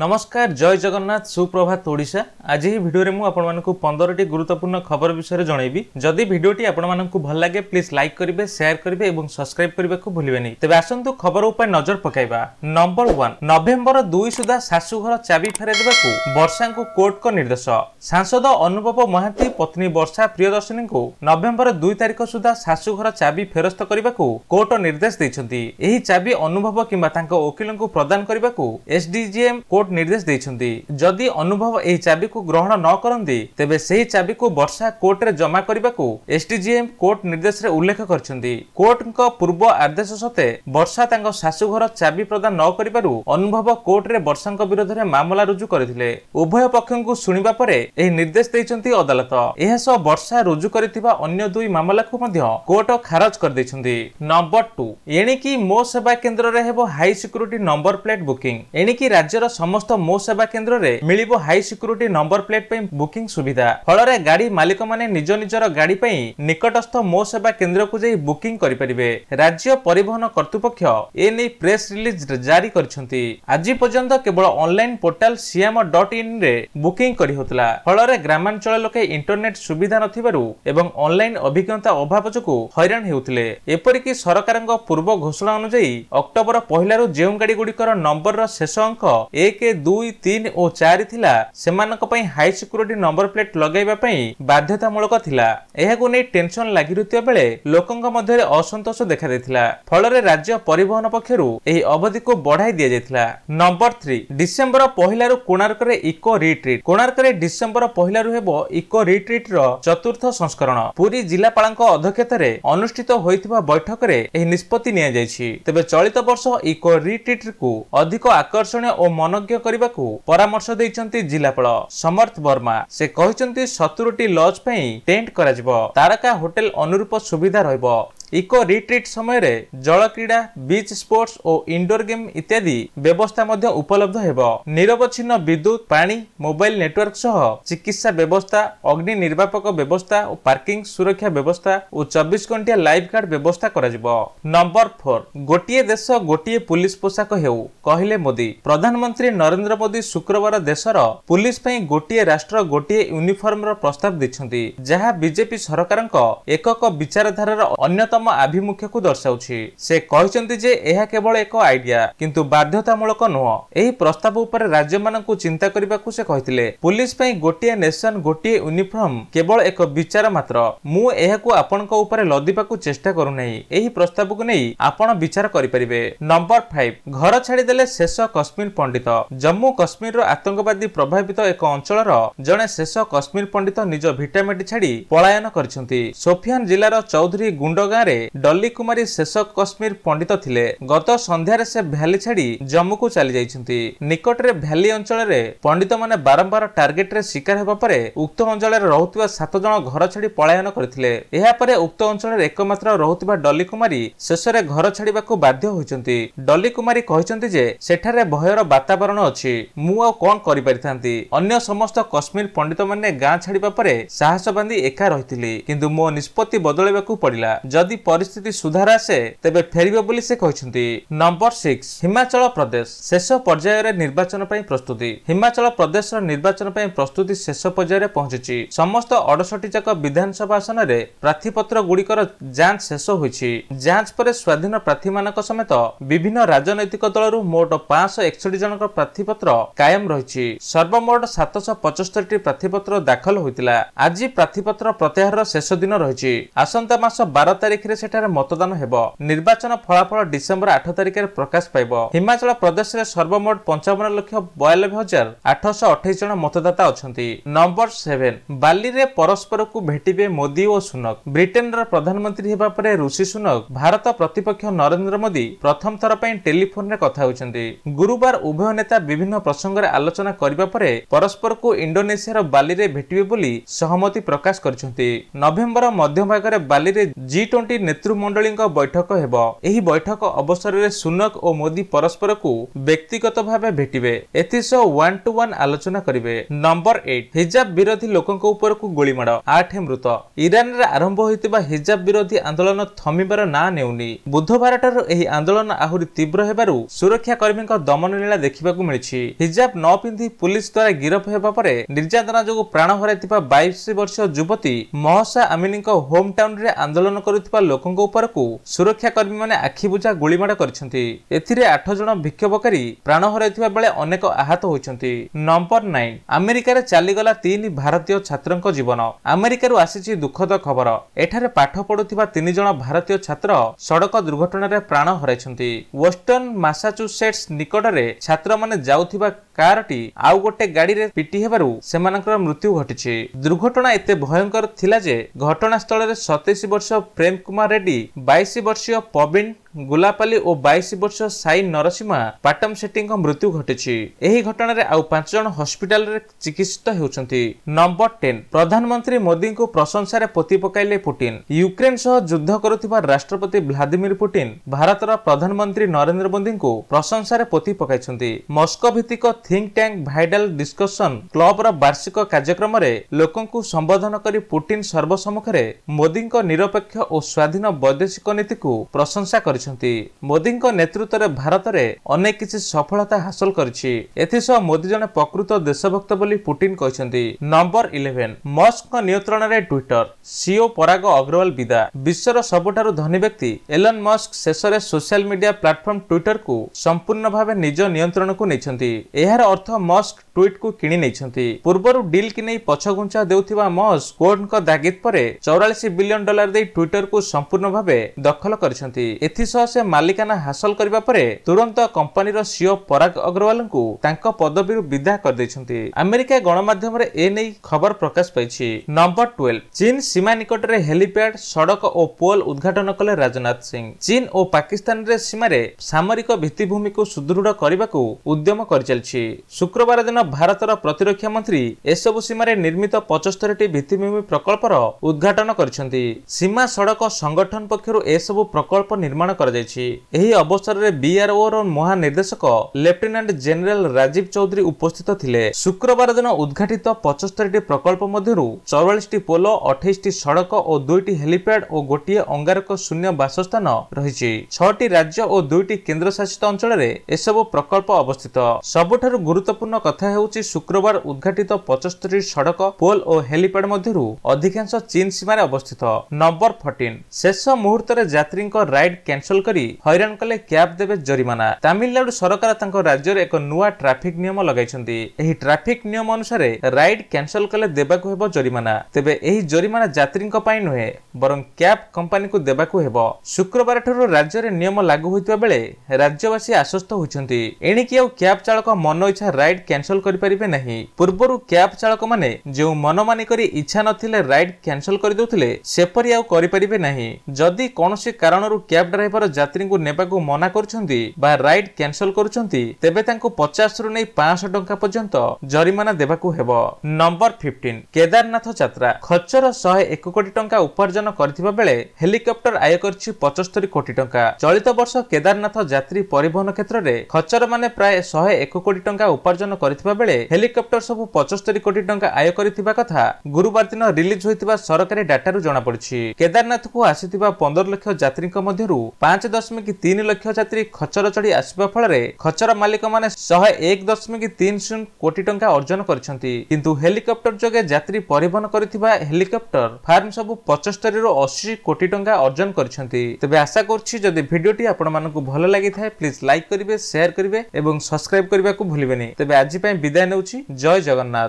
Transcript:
ନମସ୍କାର ଜୟ ଜଗନ୍ନାଥ ସୁପ୍ରଭାତ ଓଡ଼ିଶା ଆଜି ଏହି ଭିଡ଼ିଓରେ ମୁଁ ଆପଣମାନଙ୍କୁ ପନ୍ଦରଟି ଗୁରୁତ୍ୱପୂର୍ଣ୍ଣ ଖବର ବିଷୟରେ ଜଣାଇବି ଯଦି ଭିଡ଼ିଓଟି ଆପଣମାନଙ୍କୁ ଭଲ ଲାଗେ ପ୍ଲିଜ୍ ଲାଇକ୍ କରିବେ ସେୟାର କରିବେ ଏବଂ ସବସ୍କ୍ରାଇବ୍ କରିବାକୁ ଭୁଲିବେନି ତେବେ ଆସନ୍ତୁ ଖବର ଉପରେ ନଜର ପକାଇବା ନମ୍ବର ୱାନ୍ ନଭେମ୍ବର ଦୁଇ ସୁଦ୍ଧା ଶାଶୁଘର ଚାବି ଫେରାଇଦେବାକୁ ବର୍ଷାଙ୍କୁ କୋର୍ଟଙ୍କ ନିର୍ଦ୍ଦେଶ ସାଂସଦ ଅନୁଭବ ମହାନ୍ତି ପତ୍ନୀ ବର୍ଷା ପ୍ରିୟଦର୍ଶିନୀଙ୍କୁ ନଭେମ୍ବର ଦୁଇ ତାରିଖ ସୁଦ୍ଧା ଶାଶୁଘର ଚାବି ଫେରସ୍ତ କରିବାକୁ କୋର୍ଟ ନିର୍ଦ୍ଦେଶ ଦେଇଛନ୍ତି ଏହି ଚାବି ଅନୁଭବ କିମ୍ବା ତାଙ୍କ ଓକିଲଙ୍କୁ ପ୍ରଦାନ କରିବାକୁ ଏସ୍ଡିଜିଏମ୍ କୋର୍ଟ ନିର୍ଦ୍ଦେଶ ଦେଇଛନ୍ତି ଯଦି ଅନୁଭବ ଏହି ଚାବିକୁ ଗ୍ରହଣ ନ କରନ୍ତି ତେବେ ସେହି ଚାବିକୁ ବର୍ଷା କୋର୍ଟରେ ଜମା କରିବାକୁ ଏସ୍ଟିଜିଏମ୍ କୋର୍ଟ ନିର୍ଦ୍ଦେଶରେ ଉଲ୍ଲେଖ କରିଛନ୍ତି କୋର୍ଟଙ୍କ ପୂର୍ବ ଆଦେଶ ସତ୍ତ୍ୱେ ବର୍ଷା ତାଙ୍କ ଶାଶୁଘର ଚାବି ପ୍ରଦାନ ନ କରିବାରୁ ଅନୁଭବ କୋର୍ଟରେ ବର୍ଷାଙ୍କ ବିରୋଧରେ ମାମଲା ରୁଜୁ କରିଥିଲେ ଉଭୟ ପକ୍ଷଙ୍କୁ ଶୁଣିବା ପରେ ଏହି ନିର୍ଦ୍ଦେଶ ଦେଇଛନ୍ତି ଅଦାଲତ ଏହା ସହ ବର୍ଷା ରୁଜୁ କରିଥିବା ଅନ୍ୟ ଦୁଇ ମାମଲାକୁ ମଧ୍ୟ କୋର୍ଟ ଖାରଜ କରିଦେଇଛନ୍ତି ନମ୍ବର ଟୁ ଏଣିକି ମୋ ସେବା କେନ୍ଦ୍ରରେ ହେବ high security number plate booking ଏଣିକି ରାଜ୍ୟର ସମସ୍ତ ମୋ ସେବା କେନ୍ଦ୍ରରେ ମିଳିବ ହାଇ ସିକ୍ୟୁରିଟି ନମ୍ବର ପ୍ଲେଟ୍ ପାଇଁ ବୁକିଂ ସୁବିଧା ଫଳରେ ଗାଡି ମାଲିକମାନେ ନିଜ ନିଜର ଗାଡି ପାଇଁ ନିକଟସ୍ଥ ମୋ ସେବା କେନ୍ଦ୍ରକୁ ଯାଇ ବୁକିଂ କରିପାରିବେ ରାଜ୍ୟ ପରିବହନ କର୍ତ୍ତୃପକ୍ଷ ଏ ନେଇ ପ୍ରେସ୍ ରିଲିଜ୍ ଜାରି କରିଛନ୍ତି ଆଜି ପର୍ଯ୍ୟନ୍ତ କେବଳ ଅନଲାଇନ୍ ପୋର୍ଟାଲ ସିଆମ ଡଟ୍ ଇନ୍ରେ ବୁକିଂ କରିହେଉଥିଲା ଫଳରେ ଗ୍ରାମାଞ୍ଚଳ ଲୋକେ ଇଣ୍ଟରନେଟ୍ ସୁବିଧା ନଥିବାରୁ ଏବଂ ଅନଲାଇନ୍ ଅଭିଜ୍ଞତା ଅଭାବ ଯୋଗୁଁ ହଇରାଣ ହେଉଥିଲେ ଏପରିକି ସରକାରଙ୍କ ପୂର୍ବ ଘୋଷଣା ଅନୁଯାୟୀ ଅକ୍ଟୋବର ପହିଲାରୁ ଯେଉଁ ଗାଡିଗୁଡ଼ିକର ନମ୍ବରର ଶେଷ ଅଙ୍କ ଏକ ଏକ ଦୁଇ ତିନି ଓ ଚାରି ଥିଲା ସେମାନଙ୍କ ପାଇଁ ହାଇ ସିକ୍ୟୁରିଟି ନମ୍ବର ପ୍ଲେଟ୍ ଲଗାଇବା ପାଇଁ ବାଧ୍ୟତାମୂଳକ ଥିଲା ଏହାକୁ ନେଇ ଟେନସନ ଲାଗି ରହୁଥିବା ବେଳେ ଲୋକଙ୍କ ମଧ୍ୟରେ ଅସନ୍ତୋଷ ଦେଖାଦେଇଥିଲା ଫଳରେ ରାଜ୍ୟ ପରିବହନ ପକ୍ଷରୁ ଏହି ଅବଧିକୁ ବଢାଇ ଦିଆଯାଇଥିଲା ନମ୍ବର ଥ୍ରୀ ଡିସେମ୍ବର ପହିଲାରୁ କୋଣାର୍କରେ ଇକୋ ରିଟ୍ରିଟ୍ କୋଣାର୍କରେ ଡିସେମ୍ବର ପହିଲାରୁ ହେବ ଇକୋ ରିଟ୍ରିଟ୍ର ଚତୁର୍ଥ ସଂସ୍କରଣ ପୁରୀ ଜିଲ୍ଲାପାଳଙ୍କ ଅଧ୍ୟକ୍ଷତାରେ ଅନୁଷ୍ଠିତ ହୋଇଥିବା ବୈଠକରେ ଏହି ନିଷ୍ପତ୍ତି ନିଆଯାଇଛି ତେବେ ଚଳିତ ବର୍ଷ ଇକୋ ରିଟ୍ରିଟ୍କୁ ଅଧିକ ଆକର୍ଷଣୀୟ ଓ ମନ ତଦାରଖ କରିବାକୁ ପରାମର୍ଶ ଦେଇଛନ୍ତି ଜିଲ୍ଲାପାଳ ସମର୍ଥ ବର୍ମା ସେ କହିଛନ୍ତି ସତୁରିଟି ଲଜ୍ ପାଇଁ ଟେଣ୍ଟ କରାଯିବ ତାରକା ହୋଟେଲ ଅନୁରୂପ ସୁବିଧା ରହିବ ଇକୋ ରିଟ୍ରିଟ୍ ସମୟରେ ଜଳ କ୍ରୀଡ଼ା ବିଚ୍ ସ୍ପୋର୍ଟସ୍ ଓ ଇଣ୍ଡୋର ଗେମ୍ ଇତ୍ୟାଦି ବ୍ୟବସ୍ଥା ମଧ୍ୟ ଉପଲବ୍ଧ ହେବ ନିରବଚ୍ଛିନ୍ନ ବିଦ୍ୟୁତ୍ ପାଣି ମୋବାଇଲ୍ ନେଟୱାର୍କ ସହ ଚିକିତ୍ସା ବ୍ୟବସ୍ଥା ଅଗ୍ନି ନିର୍ବାପକ ବ୍ୟବସ୍ଥା ଓ ପାର୍କିଂ ସୁରକ୍ଷା ବ୍ୟବସ୍ଥା ଓ ଚବିଶ ଘଣ୍ଟିଆ ଲାଇଫ୍ ବ୍ୟବସ୍ଥା କରାଯିବ ନମ୍ବର ଫୋର୍ ଗୋଟିଏ ଦେଶ ଗୋଟିଏ ପୁଲିସ ପୋଷାକ ହେଉ କହିଲେ ମୋଦି ପ୍ରଧାନମନ୍ତ୍ରୀ ନରେନ୍ଦ୍ର ମୋଦି ଶୁକ୍ରବାର ଦେଶର ପୁଲିସ ପାଇଁ ଗୋଟିଏ ରାଷ୍ଟ୍ର ଗୋଟିଏ ୟୁନିଫର୍ମର ପ୍ରସ୍ତାବ ଦେଇଛନ୍ତି ଯାହା ବିଜେପି ସରକାରଙ୍କ ଏକକ ବିଚାରଧାରାର ଅନ୍ୟତମ ନିକଟତମ ଆଭିମୁଖ୍ୟକୁ ଦର୍ଶାଉଛି ସେ କହିଛନ୍ତି ଯେ ଏହା କେବଳ ଏକ ଆଇଡିଆ କିନ୍ତୁ ବାଧ୍ୟତାମୂଳକ ନୁହଁ ଏହି ପ୍ରସ୍ତାବ ଉପରେ ରାଜ୍ୟମାନଙ୍କୁ ଚିନ୍ତା କରିବାକୁ ସେ କହିଥିଲେ ପୁଲିସ ପାଇଁ ଗୋଟିଏ ନେସନ ଗୋଟିଏ ୟୁନିଫର୍ମ କେବଳ ଏକ ବିଚାର ମାତ୍ର ମୁଁ ଏହାକୁ ଆପଣଙ୍କ ଉପରେ ଲଦିବାକୁ ଚେଷ୍ଟା କରୁନାହିଁ ଏହି ପ୍ରସ୍ତାବକୁ ନେଇ ଆପଣ ବିଚାର କରିପାରିବେ ନମ୍ବର ଫାଇଭ ଘର ଛାଡ଼ିଦେଲେ ଶେଷ କଶ୍ମୀର ପଣ୍ଡିତ ଜମ୍ମୁ କଶ୍ମୀରର ଆତଙ୍କବାଦୀ ପ୍ରଭାବିତ ଏକ ଅଞ୍ଚଳର ଜଣେ ଶେଷ କଶ୍ମୀର ପଣ୍ଡିତ ନିଜ ଭିଟାମେଟି ଛାଡ଼ି ପଳାୟନ କରିଛନ୍ତି ସୋଫିଆନ ଜିଲ୍ଲାର ଚୌଧୁରୀ ଗୁଣ୍ଡ ଗାଁ ସନ୍ଧ୍ୟାରେ ଡଲି କୁମାରୀ ଶେଷ କଶ୍ମୀର ପଣ୍ଡିତ ଥିଲେ ଗତ ସନ୍ଧ୍ୟାରେ ସେ ଭ୍ୟାଲି ଛାଡ଼ି ଜମ୍ମୁକୁ ଚାଲିଯାଇଛନ୍ତି ନିକଟରେ ଭ୍ୟାଲି ଅଞ୍ଚଳରେ ପଣ୍ଡିତମାନେ ବାରମ୍ବାର ଟାର୍ଗେଟ୍ରେ ଶିକାର ହେବା ପରେ ଉକ୍ତ ଅଞ୍ଚଳରେ ରହୁଥିବା ସାତ ଜଣ ଘର ଛାଡ଼ି ପଳାୟନ କରିଥିଲେ ଏହାପରେ ଉକ୍ତ ଅଞ୍ଚଳରେ ଏକମାତ୍ର ରହୁଥିବା ଡଲି କୁମାରୀ ଶେଷରେ ଘର ଛାଡ଼ିବାକୁ ବାଧ୍ୟ ହୋଇଛନ୍ତି ଡଲି କୁମାରୀ କହିଛନ୍ତି ଯେ ସେଠାରେ ଭୟର ବାତାବରଣ ଅଛି ମୁଁ ଆଉ କ'ଣ କରିପାରିଥାନ୍ତି ଅନ୍ୟ ସମସ୍ତ କଶ୍ମୀର ପଣ୍ଡିତମାନେ ଗାଁ ଛାଡ଼ିବା ପରେ ସାହସ ବାନ୍ଧି ଏକା ରହିଥିଲି କିନ୍ତୁ ମୋ ନିଷ୍ପତ୍ତି ବଦଳାଇବାକୁ ପଡ଼ିଲା ଯଦି ପରିସ୍ଥିତି ସୁଧାର ଆସେ ତେବେ ଫେରିବ ବୋଲି ସେ କହିଛନ୍ତି ନମ୍ବର ସିକ୍ସ ହିମାଚଳ ପ୍ରଦେଶ ଶେଷ ପର୍ଯ୍ୟାୟରେ ନିର୍ବାଚନ ପାଇଁ ପ୍ରସ୍ତୁତି ହିମାଚଳ ପ୍ରଦେଶର ନିର୍ବାଚନ ପାଇଁ ପ୍ରସ୍ତୁତି ଶେଷ ପର୍ଯ୍ୟାୟରେ ପହଞ୍ଚିଛି ସମସ୍ତ ଅଡ଼ଷଠି ଯାକ ବିଧାନସଭା ଆସନରେ ପ୍ରାର୍ଥୀପତ୍ର ଗୁଡ଼ିକର ଯାଞ୍ଚ ଶେଷ ହୋଇଛି ଯାଞ୍ଚ ପରେ ସ୍ୱାଧୀନ ପ୍ରାର୍ଥୀମାନଙ୍କ ସମେତ ବିଭିନ୍ନ ରାଜନୈତିକ ଦଳରୁ ମୋଟ ପାଞ୍ଚଶହ ଏକଷଠି ଜଣଙ୍କ ପ୍ରାର୍ଥୀପତ୍ର କାୟମ ରହିଛି ସର୍ବମୋଟ ସାତଶହ ପଚସ୍ତରିଟି ପ୍ରାର୍ଥୀପତ୍ର ଦାଖଲ ହୋଇଥିଲା ଆଜି ପ୍ରାର୍ଥୀପତ୍ର ପ୍ରତ୍ୟାହାରର ଶେଷ ଦିନ ରହିଛି ଆସନ୍ତା ମାସ ବାର ତାରିଖ ତାରିଖରେ ସେଠାରେ ମତଦାନ ହେବ ନିର୍ବାଚନ ଫଳାଫଳ ଡିସେମ୍ବର ଆଠ ତାରିଖରେ ପ୍ରକାଶ ପାଇବ ହିମାଚଳ ପ୍ରଦେଶରେ ସର୍ବମୋଟ ପଞ୍ଚାବନ ଲକ୍ଷ ବୟାନବେ ହଜାର ଆଠଶହ ଅଠେଇଶ ଜଣ ମତଦାତା ଅଛନ୍ତି ନମ୍ବର ସେଭେନ ବାଲିରେ ପରସ୍ପରକୁ ଭେଟିବେ ମୋଦି ଓ ସୁନକ ବ୍ରିଟେନର ପ୍ରଧାନମନ୍ତ୍ରୀ ହେବା ପରେ ଋଷି ସୁନକ ଭାରତ ପ୍ରତିପକ୍ଷ ନରେନ୍ଦ୍ର ମୋଦି ପ୍ରଥମ ଥର ପାଇଁ ଟେଲିଫୋନରେ କଥା ହେଉଛନ୍ତି ଗୁରୁବାର ଉଭୟ ନେତା ବିଭିନ୍ନ ପ୍ରସଙ୍ଗରେ ଆଲୋଚନା କରିବା ପରେ ପରସ୍ପରକୁ ଇଣ୍ଡୋନେସିଆର ବାଲିରେ ଭେଟିବେ ବୋଲି ସହମତି ପ୍ରକାଶ କରିଛନ୍ତି ନଭେମ୍ବର ମଧ୍ୟଭାଗରେ ବାଲିରେ ଜି ଟ୍ୱେଣ୍ଟି ନେତୃମଣ୍ଡଳୀଙ୍କ ବୈଠକ ହେବ ଏହି ବୈଠକ ଅବସରରେ ସୁନକ ଓ ମୋଦି ପରସ୍ପରକୁ ବ୍ୟକ୍ତିଗତ ଭାବେ ଭେଟିବେ ଏଥିସହ ୱାନ୍ ଟୁ ୱାନ୍ ଆଲୋଚନା କରିବେ ନମ୍ବର ଏଇଟ୍ ହିଜାବ ବିରୋଧୀ ଲୋକଙ୍କ ଉପରକୁ ଗୁଳିମାଡ଼ ଆଠ ମୃତ ଇରାନରେ ଆରମ୍ଭ ହୋଇଥିବା ହିଜାବ ବିରୋଧୀ ଆନ୍ଦୋଳନ ଥମିବାର ନାଁ ନେଉନି ବୁଧବାରଠାରୁ ଏହି ଆନ୍ଦୋଳନ ଆହୁରି ତୀବ୍ର ହେବାରୁ ସୁରକ୍ଷା କର୍ମୀଙ୍କ ଦମନଲୀଳା ଦେଖିବାକୁ ମିଳିଛି ହିଜାବ ନ ପିନ୍ଧି ପୁଲିସ ଦ୍ୱାରା ଗିରଫ ହେବା ପରେ ନିର୍ଯାତନା ଯୋଗୁଁ ପ୍ରାଣ ହରାଇଥିବା ବାଇଶ ବର୍ଷୀୟ ଯୁବତୀ ମହସା ଆମିନିଙ୍କ ହୋମ୍ ଟାଉନ୍ରେ ଆନ୍ଦୋଳନ କରୁଥିବା ଲୋକଙ୍କ ଉପରକୁ ସୁରକ୍ଷାକର୍ମୀମାନେ ଆଖିବୁଜା ଗୁଳିମାଡ଼ କରିଛନ୍ତି ଏଥିରେ ଆଠ ଜଣ ବିକ୍ଷୋଭକାରୀ ପ୍ରାଣ ହରାଇଥିବା ବେଳେ ଅନେକ ଆହତ ହୋଇଛନ୍ତି ନମ୍ବର ନାଇନ୍ ଆମେରିକାରେ ଚାଲିଗଲା ତିନି ଭାରତୀୟ ଛାତ୍ରଙ୍କ ଜୀବନ ଆମେରିକାରୁ ଆସିଛି ଦୁଃଖଦ ଖବର ଏଠାରେ ପାଠ ପଢୁଥିବା ତିନି ଜଣ ଭାରତୀୟ ଛାତ୍ର ସଡ଼କ ଦୁର୍ଘଟଣାରେ ପ୍ରାଣ ହରାଇଛନ୍ତି ୱେଷ୍ଟର୍ଣ୍ଣ ମାସାଚୁସେଟ୍ସ ନିକଟରେ ଛାତ୍ରମାନେ ଯାଉଥିବା କାର୍ଟି ଆଉ ଗୋଟେ ଗାଡ଼ିରେ ପିଟି ହେବାରୁ ସେମାନଙ୍କର ମୃତ୍ୟୁ ଘଟିଛି ଦୁର୍ଘଟଣା ଏତେ ଭୟଙ୍କର ଥିଲା ଯେ ଘଟଣାସ୍ଥଳରେ ସତେଇଶ ବର୍ଷ ପ୍ରେମ કુમાર રેડ્ડી બાવીસ વર્ષીય પ્રવીણ ଗୁଲାପାଲି ଓ ବାଇଶ ବର୍ଷ ସାଇ ନରସିମ୍ହା ପାଟମ ସେଟ୍ଟିଙ୍କ ମୃତ୍ୟୁ ଘଟିଛି ଏହି ଘଟଣାରେ ଆଉ ପାଞ୍ଚ ଜଣ ହସ୍ପିଟାଲରେ ଚିକିତ୍ସିତ ହେଉଛନ୍ତି ନମ୍ବର ଟେନ୍ ପ୍ରଧାନମନ୍ତ୍ରୀ ମୋଦିଙ୍କୁ ପ୍ରଶଂସାରେ ପୋତି ପକାଇଲେ ପୁଟିନ ୟୁକ୍ରେନ ସହ ଯୁଦ୍ଧ କରୁଥିବା ରାଷ୍ଟ୍ରପତି ଭ୍ଲାଦିମିର ପୁଟିନ ଭାରତର ପ୍ରଧାନମନ୍ତ୍ରୀ ନରେନ୍ଦ୍ର ମୋଦିଙ୍କୁ ପ୍ରଶଂସାରେ ପୋତି ପକାଇଛନ୍ତି ମସ୍କୋ ଭିତ୍ତିକ ଥିଙ୍କ ଟ୍ୟାଙ୍କ ଭାଇଡାଲ ଡିସ୍କସନ କ୍ଲବର ବାର୍ଷିକ କାର୍ଯ୍ୟକ୍ରମରେ ଲୋକଙ୍କୁ ସମ୍ବୋଧନ କରି ପୁଟିନ ସର୍ବସମ୍ମୁଖରେ ମୋଦିଙ୍କ ନିରପେକ୍ଷ ଓ ସ୍ୱାଧୀନ ବୈଦେଶିକ ନୀତିକୁ ପ୍ରଶଂସା କରିଛନ୍ତି କରିଛନ୍ତି ମୋଦିଙ୍କ ନେତୃତ୍ୱରେ ଭାରତରେ ଅନେକ କିଛି ସଫଳତା ହାସଲ କରିଛି ଏଥିସହ ମୋଦି ଜଣେ ପ୍ରକୃତ ଦେଶଭକ୍ତ ବୋଲି ପୁଟିନ କହିଛନ୍ତି ନମ୍ବର ଇଲେଭେନ ମସ୍କଙ୍କ ନିୟନ୍ତ୍ରଣରେ ଟ୍ୱିଟର ସିଓ ପରାଗ ଅଗ୍ରୱାଲ ବିଦା ବିଶ୍ୱର ସବୁଠାରୁ ଧନୀ ବ୍ୟକ୍ତି ଏଲନ୍ ମସ୍କ ଶେଷରେ ସୋସିଆଲ ମିଡିଆ ପ୍ଲାଟଫର୍ମ ଟ୍ୱିଟରକୁ ସମ୍ପୂର୍ଣ୍ଣ ଭାବେ ନିଜ ନିୟନ୍ତ୍ରଣକୁ ନେଇଛନ୍ତି ଏହାର ଅର୍ଥ ମସ୍କ ଟ୍ୱିଟ୍କୁ କିଣି ନେଇଛନ୍ତି ପୂର୍ବରୁ ଡିଲ୍ କି ନେଇ ପଛଘୁଞ୍ଚା ଦେଉଥିବା ମସ୍କ କୋର୍ଟଙ୍କ ଦାଗିଦ ପରେ ଚଉରାଳିଶ ବିଲିୟନ ଡଲାର ଦେଇ ଟ୍ୱିଟରକୁ ସମ୍ପୂର୍ଣ୍ଣ ଭାବେ ଦଖଲ କରିଛନ୍ତି ଏଥି ସହ ସେ ମାଲିକାନା ହାସଲ କରିବା ପରେ ତୁରନ୍ତ କମ୍ପାନୀର ସିଓ ପରାଗ ଅଗ୍ରୱାଲଙ୍କୁ ତାଙ୍କ ପଦବୀରୁ ବିଦା କରିଦେଇଛନ୍ତି ଆମେରିକା ଗଣମାଧ୍ୟମରେ ଏ ନେଇ ଖବର ପ୍ରକାଶ ପାଇଛି ନମ୍ବର ଟୁଏଲ୍ଭ ଚୀନ ସୀମା ନିକଟରେ ହେଲିପ୍ୟାଡ ସଡ଼କ ଓ ପୋଲ ଉଦ୍ଘାଟନ କଲେ ରାଜନାଥ ସିଂ ଚୀନ ଓ ପାକିସ୍ତାନରେ ସୀମାରେ ସାମରିକ ଭିତ୍ତିଭୂମିକୁ ସୁଦୃଢ଼ କରିବାକୁ ଉଦ୍ୟମ କରିଚାଲିଛି ଶୁକ୍ରବାର ଦିନ ଭାରତର ପ୍ରତିରକ୍ଷା ମନ୍ତ୍ରୀ ଏସବୁ ସୀମାରେ ନିର୍ମିତ ପଚସ୍ତରୀଟି ଭିତ୍ତିଭୂମି ପ୍ରକଳ୍ପର ଉଦ୍ଘାଟନ କରିଛନ୍ତି ସୀମା ସଡ଼କ ସଂଗଠନ ପକ୍ଷରୁ ଏସବୁ ପ୍ରକଳ୍ପ ନିର୍ମାଣ କରାଯାଇଛି ଏହି ଅବସରରେ ବିଆର୍ଓର ମହାନିର୍ଦ୍ଦେଶକ ଲେଫ୍ଟନାଣ୍ଟ ଜେନେରାଲ ରାଜୀବ ଚୌଧୁରୀ ଉପସ୍ଥିତ ଥିଲେ ଶୁକ୍ରବାର ଦିନ ଉଦ୍ଘାଟିତ ପଚସ୍ତରୀଟି ପ୍ରକଳ୍ପ ମଧ୍ୟରୁ ଚଉରାଳିଶଟି ପୋଲ ଅଠେଇଶଟି ସଡ଼କ ଓ ଦୁଇଟି ହେଲିପ୍ୟାଡ୍ ଓ ଗୋଟିଏ ଅଙ୍ଗାରକ ଶୂନ୍ୟ ବାସସ୍ଥାନ ରହିଛି ଛଅଟି ରାଜ୍ୟ ଓ ଦୁଇଟି କେନ୍ଦ୍ରଶାସିତ ଅଞ୍ଚଳରେ ଏସବୁ ପ୍ରକଳ୍ପ ଅବସ୍ଥିତ ସବୁଠାରୁ ଗୁରୁତ୍ୱପୂର୍ଣ୍ଣ କଥା ହେଉଛି ଶୁକ୍ରବାର ଉଦ୍ଘାଟିତ ପଚସ୍ତରୀ ସଡ଼କ ପୋଲ ଓ ହେଲିପ୍ୟାଡ୍ ମଧ୍ୟରୁ ଅଧିକାଂଶ ଚୀନ ସୀମାରେ ଅବସ୍ଥିତ ନମ୍ବର ଫର୍ଟିନ୍ ଶେଷ ମୁହୂର୍ତ୍ତରେ ଯାତ୍ରୀଙ୍କ ରାଇଡ୍ କ୍ୟାନ୍ସଲ କ୍ୟାନସଲ କରି ହଇରାଣ କଲେ କ୍ୟାବ୍ ଦେବେ ଜରିମାନା ତାମିଲନାଡୁ ସରକାର ତାଙ୍କ ରାଜ୍ୟରେ ଏକ ନୂଆ ଟ୍ରାଫିକ୍ ନିୟମ ଲଗାଇଛନ୍ତି ଏହି ଟ୍ରାଫିକ୍ ନିୟମ ଅନୁସାରେ ରାଇଡ୍ କ୍ୟାନସଲ କଲେ ଦେବାକୁ ହେବ ଜରିମାନା ତେବେ ଏହି ଜରିମାନା ଯାତ୍ରୀଙ୍କ ପାଇଁ ନୁହେଁ ବରଂ କ୍ୟାବ୍ କମ୍ପାନୀକୁ ଦେବାକୁ ହେବ ଶୁକ୍ରବାରଠାରୁ ରାଜ୍ୟରେ ନିୟମ ଲାଗୁ ହୋଇଥିବା ବେଳେ ରାଜ୍ୟବାସୀ ଆଶ୍ୱସ୍ତ ହୋଇଛନ୍ତି ଏଣିକି ଆଉ କ୍ୟାବ୍ ଚାଳକ ମନ ଇଚ୍ଛା ରାଇଡ୍ କ୍ୟାନସଲ କରିପାରିବେ ନାହିଁ ପୂର୍ବରୁ କ୍ୟାବ୍ ଚାଳକମାନେ ଯେଉଁ ମନମାନି କରି ଇଚ୍ଛା ନଥିଲେ ରାଇଡ୍ କ୍ୟାନସଲ କରିଦେଉଥିଲେ ସେପରି ଆଉ କରିପାରିବେ ନାହିଁ ଯଦି କୌଣସି କାରଣରୁ କ୍ୟାବ୍ ଡ୍ରାଇଭର ତାଙ୍କର ଯାତ୍ରୀଙ୍କୁ ନେବାକୁ ମନା କରୁଛନ୍ତି ବା ରାଇଡ୍ କ୍ୟାନସଲ କରୁଛନ୍ତି ତେବେ ତାଙ୍କୁ ପଚାଶରୁ ନେଇ ପାଞ୍ଚଶହ ଟଙ୍କା ପର୍ଯ୍ୟନ୍ତ ଜରିମାନା ଦେବାକୁ ହେବ ନମ୍ବର ଫିଫ୍ଟିନ୍ କେଦାରନାଥ ଯାତ୍ରା ଖର୍ଚ୍ଚର ଶହେ ଏକ କୋଟି ଟଙ୍କା ଉପାର୍ଜନ କରିଥିବା ବେଳେ ହେଲିକପ୍ଟର ଆୟ କରିଛି ପଚସ୍ତରୀ କୋଟି ଟଙ୍କା ଚଳିତ ବର୍ଷ କେଦାରନାଥ ଯାତ୍ରୀ ପରିବହନ କ୍ଷେତ୍ରରେ ଖର୍ଚ୍ଚର ମାନେ ପ୍ରାୟ ଶହେ ଏକ କୋଟି ଟଙ୍କା ଉପାର୍ଜନ କରିଥିବା ବେଳେ ହେଲିକପ୍ଟର ସବୁ ପଚସ୍ତରୀ କୋଟି ଟଙ୍କା ଆୟ କରିଥିବା କଥା ଗୁରୁବାର ଦିନ ରିଲିଜ୍ ହୋଇଥିବା ସରକାରୀ ଡାଟାରୁ ଜଣାପଡ଼ିଛି କେଦାରନାଥକୁ ଆସିଥିବା ପନ୍ଦର ଲକ୍ଷ ଯାତ୍ରୀଙ୍କ ମଧ୍ୟରୁ ପାଞ୍ଚ ଦଶମିକ ତିନି ଲକ୍ଷ ଯାତ୍ରୀ ଖଚର ଚଢ଼ି ଆସିବା ଫଳରେ ଖଚର ମାଲିକମାନେ ଶହେ ଏକ ଦଶମିକ ତିନି ଶୂନ କୋଟି ଟଙ୍କା ଅର୍ଜନ କରିଛନ୍ତି କିନ୍ତୁ ହେଲିକପ୍ଟର ଯୋଗେ ଯାତ୍ରୀ ପରିବହନ କରିଥିବା ହେଲିକପ୍ଟର ଫାର୍ମ ସବୁ ପଞ୍ଚସ୍ତରୀରୁ ଅଶୀ କୋଟି ଟଙ୍କା ଅର୍ଜନ କରିଛନ୍ତି ତେବେ ଆଶା କରୁଛି ଯଦି ଭିଡ଼ିଓଟି ଆପଣମାନଙ୍କୁ ଭଲ ଲାଗିଥାଏ ପ୍ଲିଜ୍ ଲାଇକ୍ କରିବେ ସେୟାର କରିବେ ଏବଂ ସବସ୍କ୍ରାଇବ୍ କରିବାକୁ ଭୁଲିବେନି ତେବେ ଆଜି ପାଇଁ ବିଦାୟ ନେଉଛି ଜୟ ଜଗନ୍ନାଥ